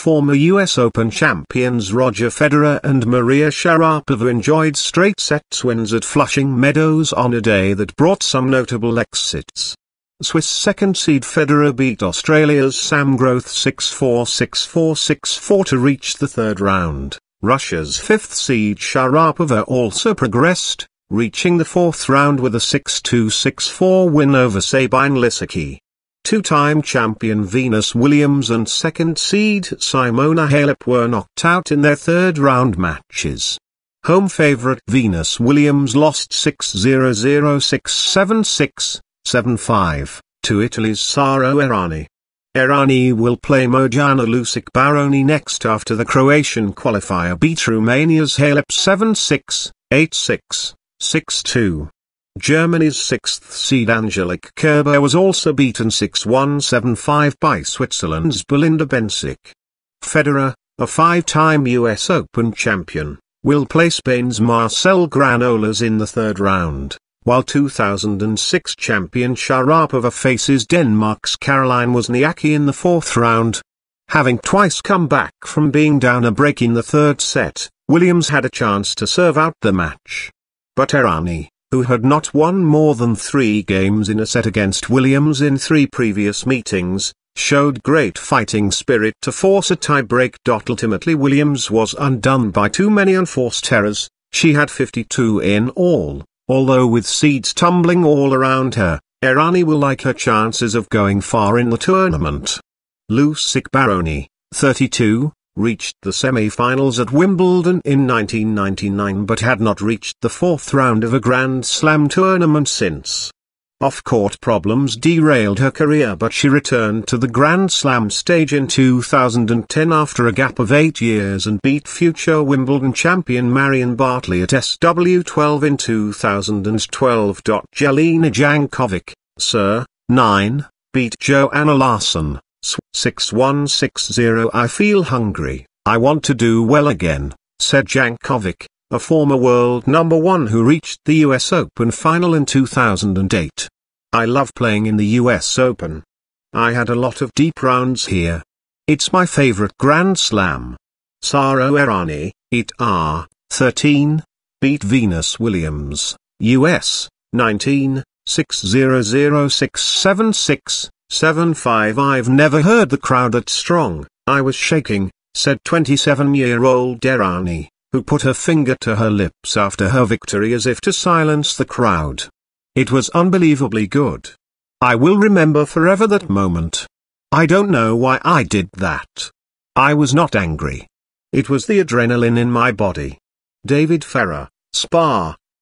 Former US Open champions Roger Federer and Maria Sharapova enjoyed straight sets wins at Flushing Meadows on a day that brought some notable exits. Swiss second seed Federer beat Australia's Sam Groth 6-4 6-4 6-4 to reach the third round. Russia's fifth seed Sharapova also progressed, reaching the fourth round with a 6-2 6-4 win over Sabine Lisicki. Two-time champion Venus Williams and second seed Simona Halep were knocked out in their third round matches. Home favorite Venus Williams lost 6-0-0-6-7-6, 7-5, to Italy's Saro Errani. Errani will play Mojana Lucic Baroni next after the Croatian qualifier beat Romania's Halep 7-6, 8-6, 6-2. Germany's sixth seed Angelique Kerber was also beaten 6-1-7-5 by Switzerland's Belinda Bencic. Federer, a five-time US Open champion, will play Spain's Marcel Granollers in the third round, while 2006 champion Sharapova faces Denmark's Caroline Wozniacki in the fourth round. Having twice come back from being down a break in the third set, Williams had a chance to serve out the match. But Erani, who had not won more than three games in a set against Williams in three previous meetings, showed great fighting spirit to force a tiebreak. Ultimately Williams was undone by too many unforced errors, she had 52 in all, although with seeds tumbling all around her, Erani will like her chances of going far in the tournament. Lucic Baroni, 32, reached the semi-finals at Wimbledon in 1999 but had not reached the fourth round of a Grand Slam tournament since. Off-court problems derailed her career but she returned to the Grand Slam stage in 2010 after a gap of eight years and beat future Wimbledon champion Marion Bartley at SW12 in 2012. Jelena Jankovic, Sir, 9, beat Joanna Larson, 6160 I feel hungry, I want to do well again, said Jankovic, a former world number one who reached the US Open final in 2008. I love playing in the US Open. I had a lot of deep rounds here. It's my favorite Grand Slam. Saro Erani, it R, 13, beat Venus Williams, US, 19, 600676, 7-5 I've never heard the crowd that strong, I was shaking, said 27-year-old Derani, who put her finger to her lips after her victory as if to silence the crowd. It was unbelievably good. I will remember forever that moment. I don't know why I did that. I was not angry. It was the adrenaline in my body. David Ferrer, Spa,